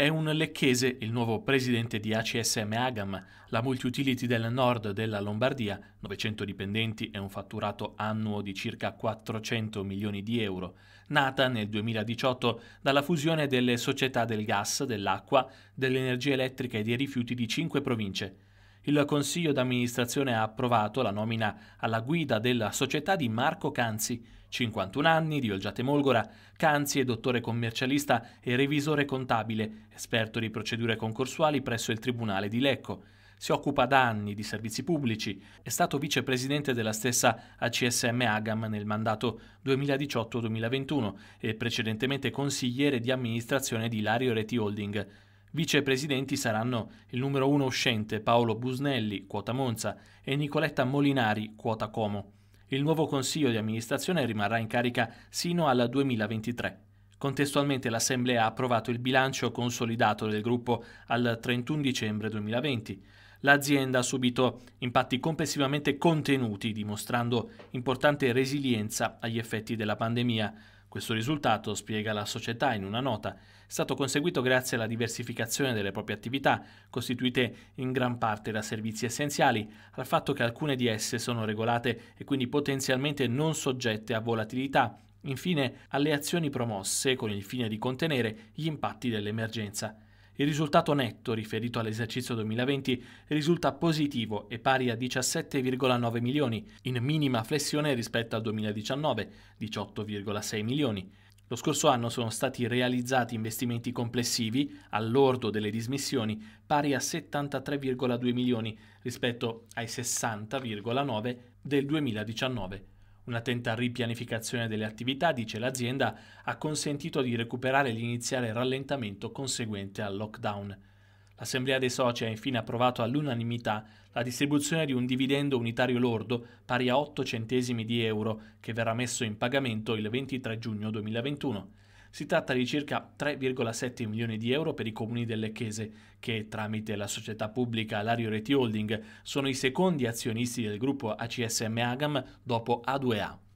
È un lecchese, il nuovo presidente di ACSM Agam, la multi-utility del nord della Lombardia, 900 dipendenti e un fatturato annuo di circa 400 milioni di euro, nata nel 2018 dalla fusione delle società del gas, dell'acqua, dell'energia elettrica e dei rifiuti di cinque province. Il Consiglio d'amministrazione ha approvato la nomina alla guida della società di Marco Canzi, 51 anni, di Olgiate Molgora. Canzi è dottore commercialista e revisore contabile, esperto di procedure concorsuali presso il Tribunale di Lecco. Si occupa da anni di servizi pubblici, è stato vicepresidente della stessa ACSM Agam nel mandato 2018-2021 e precedentemente consigliere di amministrazione di Lario Reti Holding. Vicepresidenti saranno il numero uno uscente Paolo Busnelli, quota Monza, e Nicoletta Molinari, quota Como. Il nuovo consiglio di amministrazione rimarrà in carica sino al 2023. Contestualmente l'Assemblea ha approvato il bilancio consolidato del gruppo al 31 dicembre 2020. L'azienda ha subito impatti complessivamente contenuti, dimostrando importante resilienza agli effetti della pandemia. Questo risultato, spiega la società in una nota, è stato conseguito grazie alla diversificazione delle proprie attività, costituite in gran parte da servizi essenziali, al fatto che alcune di esse sono regolate e quindi potenzialmente non soggette a volatilità, infine alle azioni promosse con il fine di contenere gli impatti dell'emergenza. Il risultato netto riferito all'esercizio 2020 risulta positivo e pari a 17,9 milioni, in minima flessione rispetto al 2019, 18,6 milioni. Lo scorso anno sono stati realizzati investimenti complessivi all'ordo delle dismissioni pari a 73,2 milioni rispetto ai 60,9 del 2019. Un'attenta ripianificazione delle attività, dice l'azienda, ha consentito di recuperare l'iniziale rallentamento conseguente al lockdown. L'Assemblea dei Soci ha infine approvato all'unanimità la distribuzione di un dividendo unitario lordo pari a 8 centesimi di euro che verrà messo in pagamento il 23 giugno 2021. Si tratta di circa 3,7 milioni di euro per i comuni delle Lecchese, che tramite la società pubblica Lario Reti Holding sono i secondi azionisti del gruppo ACSM Agam dopo A2A.